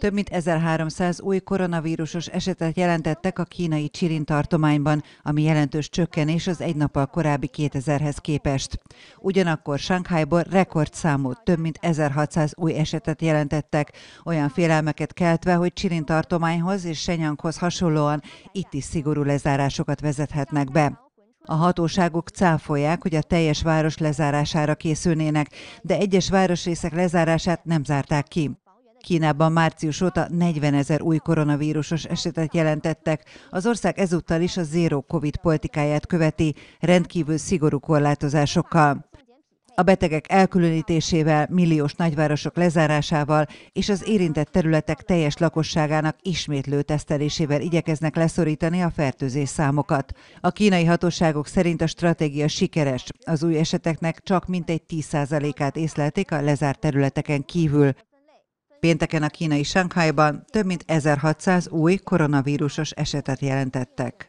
Több mint 1300 új koronavírusos esetet jelentettek a kínai Csirin tartományban, ami jelentős csökkenés az egy nappal korábbi 2000-hez képest. Ugyanakkor Sánkhájból rekordszámú, több mint 1600 új esetet jelentettek, olyan félelmeket keltve, hogy Csirin tartományhoz és Senyanghoz hasonlóan itt is szigorú lezárásokat vezethetnek be. A hatóságok cáfolják, hogy a teljes város lezárására készülnének, de egyes városrészek lezárását nem zárták ki. Kínában március óta 40 ezer új koronavírusos esetet jelentettek. Az ország ezúttal is a zéró covid politikáját követi, rendkívül szigorú korlátozásokkal. A betegek elkülönítésével, milliós nagyvárosok lezárásával és az érintett területek teljes lakosságának ismétlő tesztelésével igyekeznek leszorítani a fertőzés számokat. A kínai hatóságok szerint a stratégia sikeres. Az új eseteknek csak mintegy 10%-át észlelték a lezárt területeken kívül. Pénteken a kínai Sánkhájban több mint 1600 új koronavírusos esetet jelentettek.